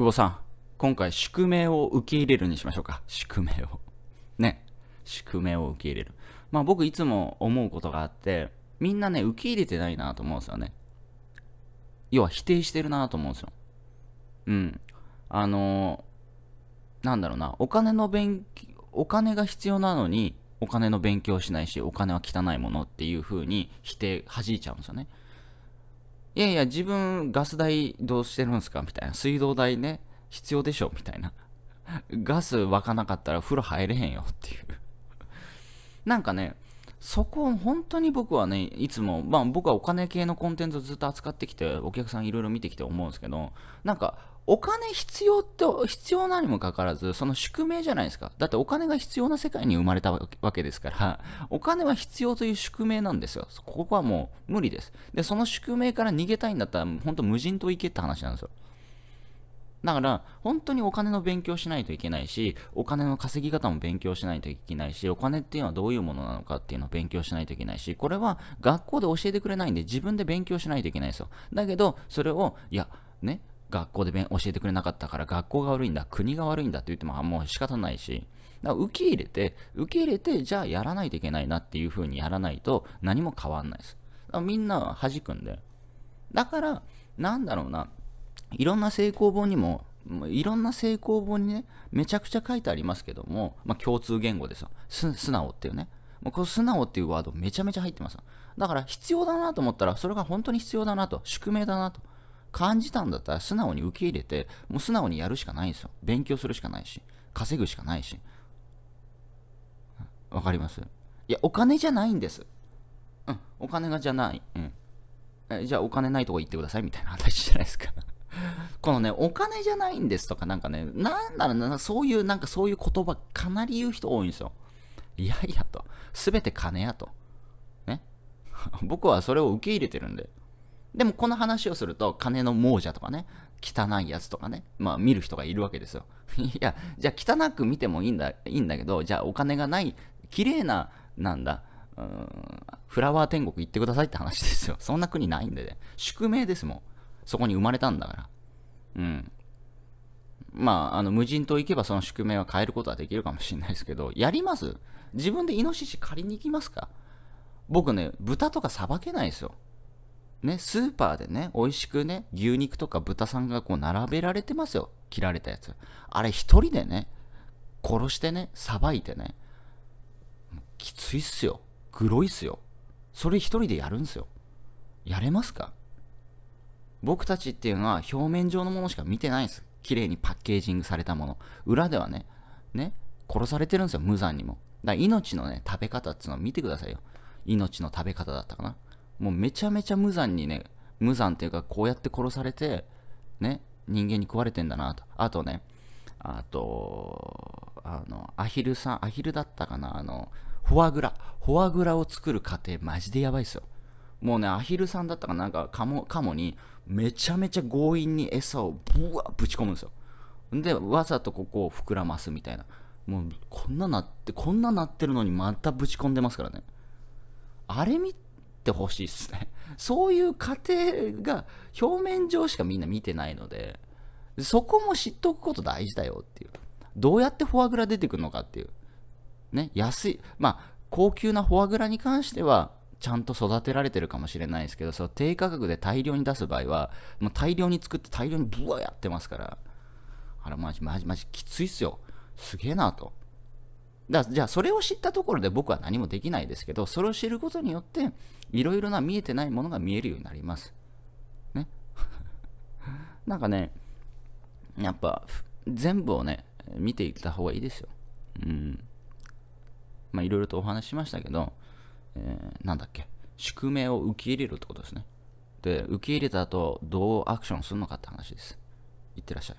久保さん、今回宿命を受け入れるにしましょうか。宿命をね。宿命を受け入れる。まあ僕いつも思うことがあって、みんなね、受け入れてないなと思うんですよね。要は否定してるなと思うんですよ。うん。あのー、なんだろうな、お金の勉強、お金が必要なのに、お金の勉強しないし、お金は汚いものっていう風に否定、弾いちゃうんですよね。いやいや、自分ガス代どうしてるんですかみたいな。水道代ね、必要でしょみたいな。ガス沸かなかったら風呂入れへんよっていうなんかね、そこを本当に僕はね、いつも、まあ僕はお金系のコンテンツをずっと扱ってきて、お客さんいろいろ見てきて思うんですけど、なんか、お金必要って、必要なにもかかわらず、その宿命じゃないですか。だってお金が必要な世界に生まれたわけですから、お金は必要という宿命なんですよ。ここはもう無理です。で、その宿命から逃げたいんだったら、本当無人島行けって話なんですよ。だから、本当にお金の勉強しないといけないし、お金の稼ぎ方も勉強しないといけないし、お金っていうのはどういうものなのかっていうのを勉強しないといけないし、これは学校で教えてくれないんで自分で勉強しないといけないですよ。だけど、それを、いや、ね、学校で教えてくれなかったから学校が悪いんだ、国が悪いんだって言っても、もう仕方ないし、だから受け入れて、受け入れて、じゃあやらないといけないなっていうふうにやらないと何も変わんないです。みんな弾くんで。だから、なんだろうな、いろんな成功本にもいろんな成功本にね、めちゃくちゃ書いてありますけども、まあ、共通言語ですよ。素直っていうね。もうこの素直っていうワードめちゃめちゃ入ってます。だから必要だなと思ったら、それが本当に必要だなと、宿命だなと感じたんだったら素直に受け入れて、もう素直にやるしかないんですよ。勉強するしかないし、稼ぐしかないし。わかりますいや、お金じゃないんです。うん、お金がじゃない。うん。じゃあお金ないとこ行ってくださいみたいな話じゃないですか このね、お金じゃないんですとか、なんかね、なんだろうな、そういう、なんかそういう言葉、かなり言う人多いんですよ。いやいやと、すべて金やと。ね。僕はそれを受け入れてるんで。でもこの話をすると、金の亡者とかね、汚いやつとかね、まあ見る人がいるわけですよ。いや、じゃあ汚く見てもいいんだ、いいんだけど、じゃあお金がない、綺麗な、なんだ、うん、フラワー天国行ってくださいって話ですよ。そんな国ないんでね。宿命ですもん。そこに生まれたんだから。うん。まあ、あの、無人島行けばその宿命は変えることはできるかもしれないですけど、やります自分でイノシシ借りに行きますか僕ね、豚とかさばけないですよ。ね、スーパーでね、美味しくね、牛肉とか豚さんがこう並べられてますよ。切られたやつ。あれ一人でね、殺してね、さばいてね、きついっすよ。グロいっすよ。それ一人でやるんすよ。やれますか僕たちっていうのは表面上のものしか見てないんです。綺麗にパッケージングされたもの。裏ではね、ね、殺されてるんですよ、無残にも。だから命のね、食べ方っていうのを見てくださいよ。命の食べ方だったかな。もうめちゃめちゃ無残にね、無残っていうか、こうやって殺されて、ね、人間に食われてんだなと。あとね、あと、あの、アヒルさん、アヒルだったかな、あの、フォアグラ。フォアグラを作る過程、マジでやばいっすよ。もうね、アヒルさんだったかなんか、カモ、カモに、めちゃめちゃ強引に餌をブワーぶち込むんですよ。で、わざとここを膨らますみたいな。もう、こんななって、こんななってるのにまたぶち込んでますからね。あれ見てほしいっすね。そういう過程が表面上しかみんな見てないので、そこも知っておくこと大事だよっていう。どうやってフォアグラ出てくるのかっていう。ね、安い。まあ、高級なフォアグラに関しては、ちゃんと育てられてるかもしれないですけど、その低価格で大量に出す場合は、もう大量に作って大量にブワーやってますから、あら、マジ、マジ、マジ、きついっすよ。すげえなと。だじゃあ、それを知ったところで僕は何もできないですけど、それを知ることによって、いろいろな見えてないものが見えるようになります。ね。なんかね、やっぱ、全部をね、見ていった方がいいですよ。うん。まあ、いろいろとお話ししましたけど、えー、なんだっけ、宿命を受け入れるってことですね。で、受け入れた後、どうアクションするのかって話です。いってらっしゃい。